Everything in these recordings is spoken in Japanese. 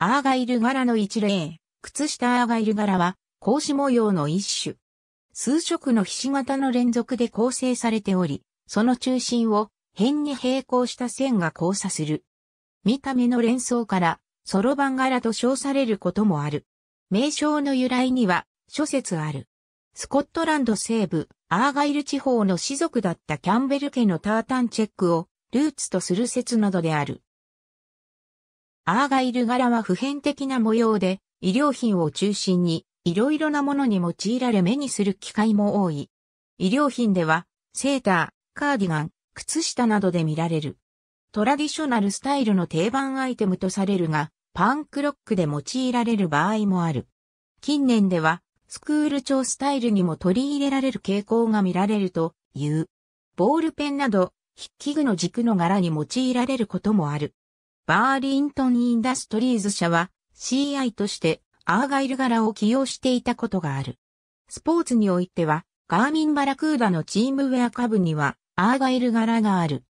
アーガイル柄の一例、靴下アーガイル柄は、格子模様の一種。数色のひし形の連続で構成されており、その中心を辺に並行した線が交差する。見た目の連想から、ソロバン柄と称されることもある。名称の由来には諸説ある。スコットランド西部、アーガイル地方の士族だったキャンベル家のタータンチェックをルーツとする説などである。アーガイル柄は普遍的な模様で、衣料品を中心に、いろいろなものに用いられ目にする機会も多い。衣料品では、セーター、カーディガン、靴下などで見られる。トラディショナルスタイルの定番アイテムとされるが、パンクロックで用いられる場合もある。近年では、スクール調スタイルにも取り入れられる傾向が見られるという。ボールペンなど、筆記具の軸の柄に用いられることもある。バーリントン・インダストリーズ社は CI としてアーガイル柄を起用していたことがある。スポーツにおいては、ガーミンバラクーダのチームウェア下部にはアーガイル柄がある。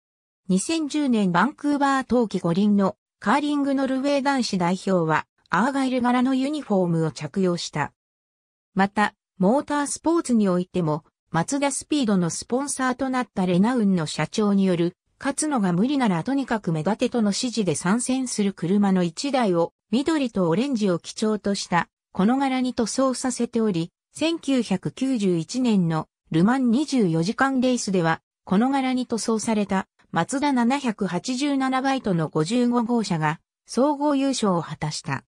2010年バンクーバー冬季五輪のカーリングノルウェー男子代表はアーガイル柄のユニフォームを着用した。また、モータースポーツにおいても、マツダスピードのスポンサーとなったレナウンの社長による勝つのが無理ならとにかく目立てとの指示で参戦する車の一台を緑とオレンジを基調としたこの柄に塗装させており、1991年のルマン24時間レースではこの柄に塗装されたマツダ787バイトの55号車が総合優勝を果たした。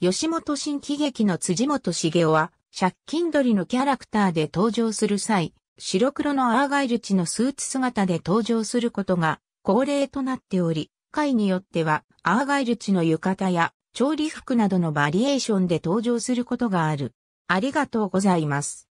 吉本新喜劇の辻元茂雄は借金取りのキャラクターで登場する際、白黒のアーガイル地のスーツ姿で登場することが恒例となっており、会によってはアーガイル地の浴衣や調理服などのバリエーションで登場することがある。ありがとうございます。